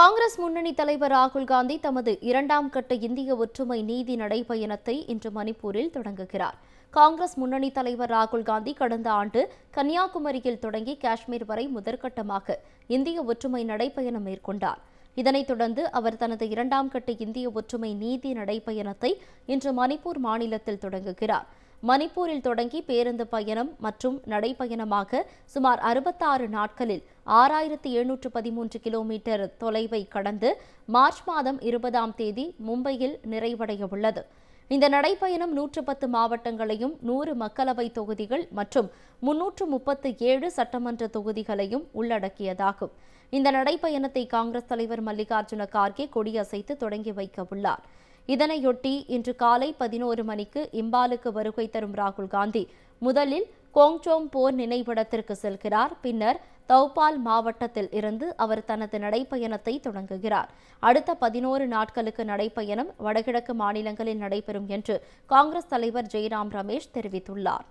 காங்கிரஸ் முன்னணி தலைவர் ராகுல் காந்தி தமது இரண்டாம் கட்ட இந்திய ஒற்றுமை நீதி நடைபயணத்தை இன்று மணிப்பூரில் தொடங்குகிறார் காங்கிரஸ் முன்னணி தலைவர் ராகுல் காந்தி கடந்த ஆண்டு கன்னியாகுமரியில் தொடங்கி காஷ்மீர் வரை முதற்கட்டமாக இந்திய ஒற்றுமை நடைபயணம் மேற்கொண்டார் இதனைத் தொடர்ந்து அவர் தனது இரண்டாம் கட்ட இந்திய ஒற்றுமை நீதி நடைபயணத்தை இன்று மணிப்பூர் மாநிலத்தில் தொடங்குகிறார் மணிப்பூரில் தொடங்கி பேருந்து பயணம் மற்றும் நடைப்பயணமாக சுமார் அறுபத்தாறு நாட்களில் ஆறாயிரத்து எழுநூற்று பதிமூன்று கிலோமீட்டர் தொலைவை கடந்து மார்ச் மாதம் இருபதாம் தேதி மும்பையில் நிறைவடைய உள்ளது இந்த நடைப்பயணம் நூற்று பத்து மாவட்டங்களையும் நூறு மக்களவை தொகுதிகள் மற்றும் முன்னூற்று முப்பத்து ஏழு சட்டமன்ற தொகுதிகளையும் உள்ளடக்கியதாகும் இந்த நடைப்பயணத்தை காங்கிரஸ் தலைவர் மல்லிகார்ஜுன கார்கே கொடியசைத்து தொடங்கி வைக்க உள்ளார் இதனையொட்டி இன்று காலை பதினோரு மணிக்கு இம்பாலுக்கு வருகை தரும் ராகுல் காந்தி முதலில் கோங்சோங் போர் நினைவிடத்திற்கு செல்கிறார் பின்னர் தௌபால் மாவட்டத்தில் இருந்து அவர் தனது நடைப்பயணத்தை தொடங்குகிறார் அடுத்த பதினோரு நாட்களுக்கு நடைப்பயணம் வடகிழக்கு மாநிலங்களில் நடைபெறும் என்று காங்கிரஸ் தலைவர் ஜெய்ராம் ரமேஷ் தெரிவித்துள்ளார்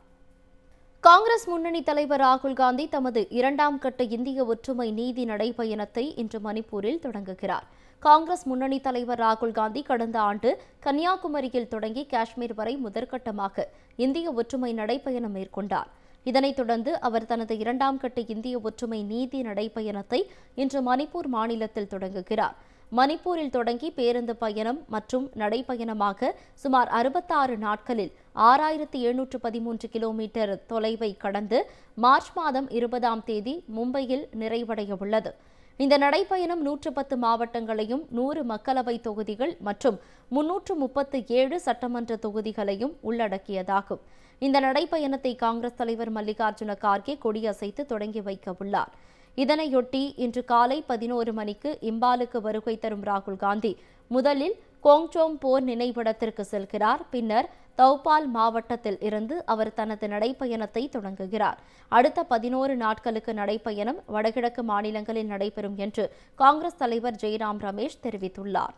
காங்கிரஸ் முன்னணி தலைவர் ராகுல் காந்தி தமது இரண்டாம் கட்ட இந்திய ஒற்றுமை நீதி நடைபயணத்தை இன்று மணிப்பூரில் தொடங்குகிறார் காங்கிரஸ் முன்னணி தலைவர் ராகுல் காந்தி கடந்த ஆண்டு கன்னியாகுமரியில் தொடங்கி காஷ்மீர் வரை முதற்கட்டமாக இந்திய ஒற்றுமை நடைப்பயணம் மேற்கொண்டார் இதனைத் தொடர்ந்து அவர் தனது இரண்டாம் கட்ட இந்திய ஒற்றுமை நீதி நடைப்பயணத்தை இன்று மணிப்பூர் மாநிலத்தில் தொடங்குகிறார் மணிப்பூரில் தொடங்கி பேருந்து பயணம் மற்றும் நடைப்பயணமாக சுமார் அறுபத்தாறு நாட்களில் ஆறாயிரத்தி எழுநூற்று பதிமூன்று கிலோமீட்டர் தொலைவை கடந்து மார்ச் மாதம் இருபதாம் தேதி மும்பையில் நிறைவடைய உள்ளது இந்த நடைப்பயணம் நூற்று பத்து மாவட்டங்களையும் நூறு மக்களவை தொகுதிகள் மற்றும் முன்னூற்று முப்பத்து ஏழு சட்டமன்ற தொகுதிகளையும் உள்ளடக்கியதாகும் இந்த நடைப்பயணத்தை காங்கிரஸ் தலைவர் மல்லிகார்ஜுன கார்கே கொடியசைத்து தொடங்கி வைக்க உள்ளார் இதனையொட்டி இன்று காலை பதினோரு மணிக்கு இம்பாலுக்கு வருகை தரும் ராகுல் காந்தி முதலில் கோங்சோம் போர் நினைவிடத்திற்கு செல்கிறார் பின்னர் தௌபால் மாவட்டத்தில் இருந்து அவர் தனது நடைப்பயணத்தை தொடங்குகிறார் அடுத்த பதினோரு நாட்களுக்கு நடைப்பயணம் வடகிழக்கு மாநிலங்களில் நடைபெறும் என்று காங்கிரஸ் தலைவர் ஜெய்ராம் ரமேஷ் தெரிவித்துள்ளார்